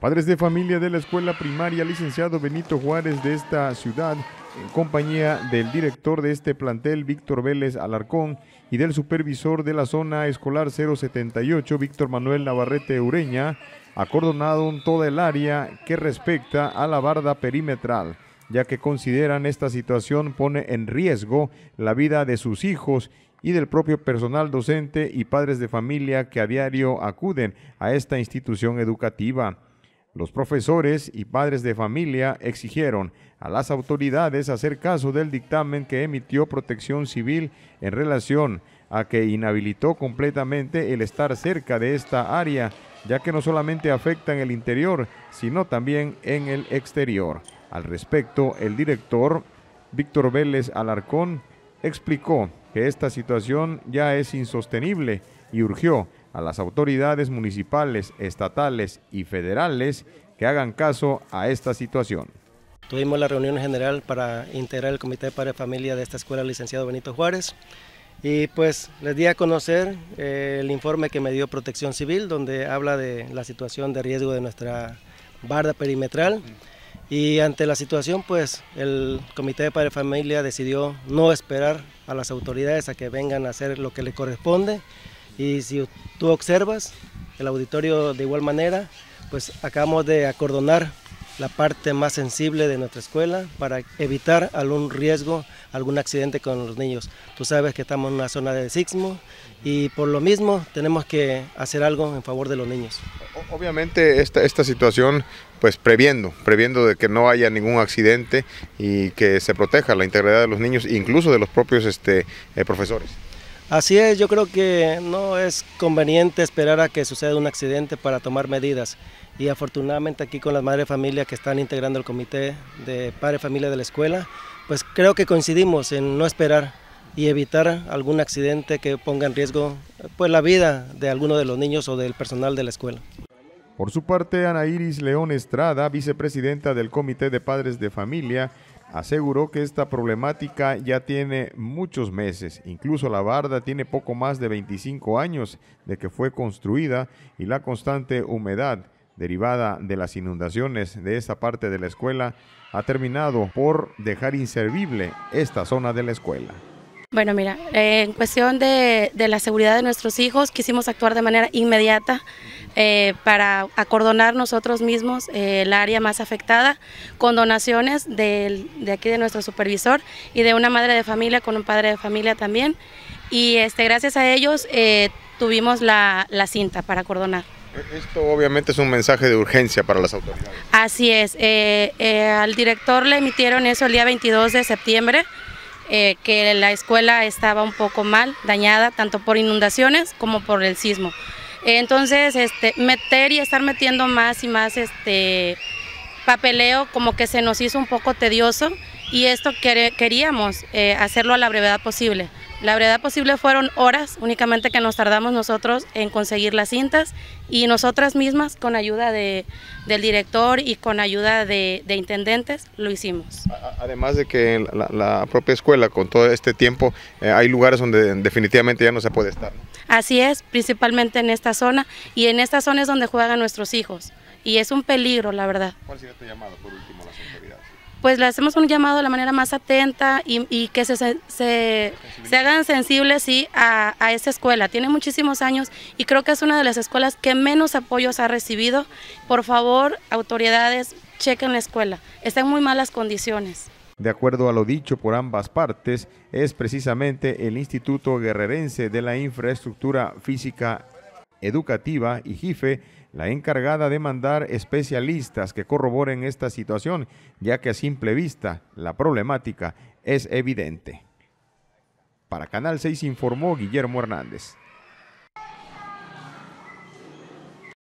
Padres de familia de la escuela primaria licenciado Benito Juárez de esta ciudad, en compañía del director de este plantel Víctor Vélez Alarcón y del supervisor de la zona escolar 078 Víctor Manuel Navarrete Ureña, en toda el área que respecta a la barda perimetral ya que consideran esta situación pone en riesgo la vida de sus hijos y del propio personal docente y padres de familia que a diario acuden a esta institución educativa. Los profesores y padres de familia exigieron a las autoridades hacer caso del dictamen que emitió Protección Civil en relación a que inhabilitó completamente el estar cerca de esta área, ya que no solamente afecta en el interior, sino también en el exterior. Al respecto, el director Víctor Vélez Alarcón explicó que esta situación ya es insostenible y urgió a las autoridades municipales, estatales y federales que hagan caso a esta situación. Tuvimos la reunión general para integrar el Comité de Padres Familia de esta escuela, licenciado Benito Juárez. Y pues les di a conocer eh, el informe que me dio Protección Civil, donde habla de la situación de riesgo de nuestra barda perimetral. Y ante la situación, pues el Comité de Padre Familia decidió no esperar a las autoridades a que vengan a hacer lo que le corresponde y si tú observas, el auditorio de igual manera, pues acabamos de acordonar la parte más sensible de nuestra escuela para evitar algún riesgo, algún accidente con los niños. Tú sabes que estamos en una zona de sismo y por lo mismo tenemos que hacer algo en favor de los niños. Obviamente esta, esta situación pues previendo, previendo de que no haya ningún accidente y que se proteja la integridad de los niños, incluso de los propios este, eh, profesores. Así es, yo creo que no es conveniente esperar a que suceda un accidente para tomar medidas y afortunadamente aquí con las madres de familia que están integrando el comité de padres familia de la escuela, pues creo que coincidimos en no esperar y evitar algún accidente que ponga en riesgo pues, la vida de alguno de los niños o del personal de la escuela. Por su parte, Ana Iris León Estrada, vicepresidenta del Comité de Padres de Familia, aseguró que esta problemática ya tiene muchos meses, incluso la barda tiene poco más de 25 años de que fue construida y la constante humedad derivada de las inundaciones de esta parte de la escuela ha terminado por dejar inservible esta zona de la escuela. Bueno, mira, eh, en cuestión de, de la seguridad de nuestros hijos, quisimos actuar de manera inmediata. Eh, para acordonar nosotros mismos eh, el área más afectada con donaciones de, aquí de nuestro supervisor y de una madre de familia con un padre de familia también. Y este, gracias a ellos eh, tuvimos la, la cinta para acordonar. Esto obviamente es un mensaje de urgencia para las autoridades. Así es. al director le emitieron eso el día 22 de septiembre, que la escuela estaba un poco mal, dañada, tanto por inundaciones como por el sismo. Entonces, este, meter y estar metiendo más y más este papeleo como que se nos hizo un poco tedioso y esto queríamos eh, hacerlo a la brevedad posible. La brevedad posible fueron horas únicamente que nos tardamos nosotros en conseguir las cintas y nosotras mismas con ayuda de, del director y con ayuda de, intendentes lo hicimos. Además de que la, la propia escuela con todo este tiempo eh, hay lugares donde definitivamente ya no se puede estar. Así es, principalmente en esta zona y en esta zona es donde juegan nuestros hijos y es un peligro la verdad. ¿Cuál por último a las autoridades? pues le hacemos un llamado de la manera más atenta y, que se, hagan sensibles sí, a, a esa escuela. Tiene muchísimos años y creo que es una de las escuelas que menos apoyos ha recibido. Por favor, autoridades, chequen la escuela. Está en muy malas condiciones. De acuerdo a lo dicho por ambas partes, es precisamente el Instituto Guerrerense de la Infraestructura Física Educativa y JIFE la encargada de mandar especialistas que corroboren esta situación, ya que a simple vista la problemática es evidente. Para Canal 6 informó Guillermo Hernández.